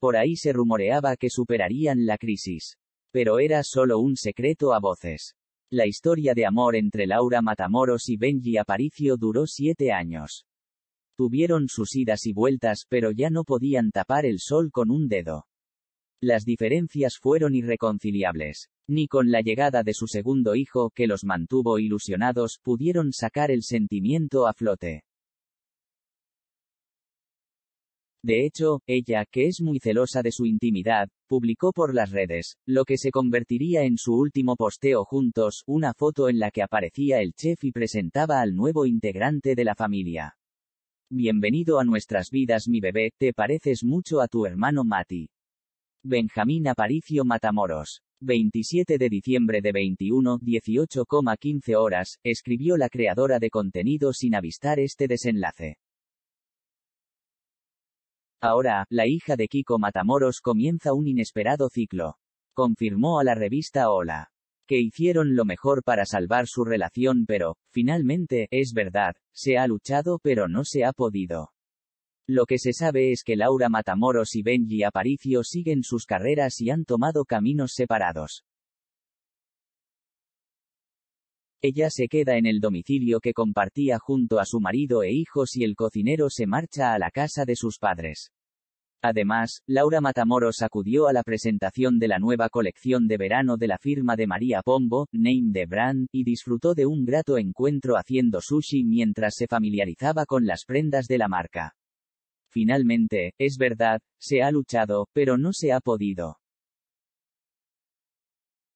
Por ahí se rumoreaba que superarían la crisis. Pero era solo un secreto a voces. La historia de amor entre Laura Matamoros y Benji Aparicio duró siete años. Tuvieron sus idas y vueltas, pero ya no podían tapar el sol con un dedo. Las diferencias fueron irreconciliables. Ni con la llegada de su segundo hijo, que los mantuvo ilusionados, pudieron sacar el sentimiento a flote. De hecho, ella, que es muy celosa de su intimidad, publicó por las redes, lo que se convertiría en su último posteo juntos, una foto en la que aparecía el chef y presentaba al nuevo integrante de la familia. Bienvenido a nuestras vidas mi bebé, te pareces mucho a tu hermano Mati. Benjamín Aparicio Matamoros. 27 de diciembre de 21, 18,15 horas, escribió la creadora de contenido sin avistar este desenlace. Ahora, la hija de Kiko Matamoros comienza un inesperado ciclo. Confirmó a la revista Hola. Que hicieron lo mejor para salvar su relación, pero, finalmente, es verdad, se ha luchado pero no se ha podido. Lo que se sabe es que Laura Matamoros y Benji Aparicio siguen sus carreras y han tomado caminos separados. Ella se queda en el domicilio que compartía junto a su marido e hijos y el cocinero se marcha a la casa de sus padres. Además, Laura Matamoros acudió a la presentación de la nueva colección de verano de la firma de María Pombo, Name de Brand, y disfrutó de un grato encuentro haciendo sushi mientras se familiarizaba con las prendas de la marca. Finalmente, es verdad, se ha luchado, pero no se ha podido.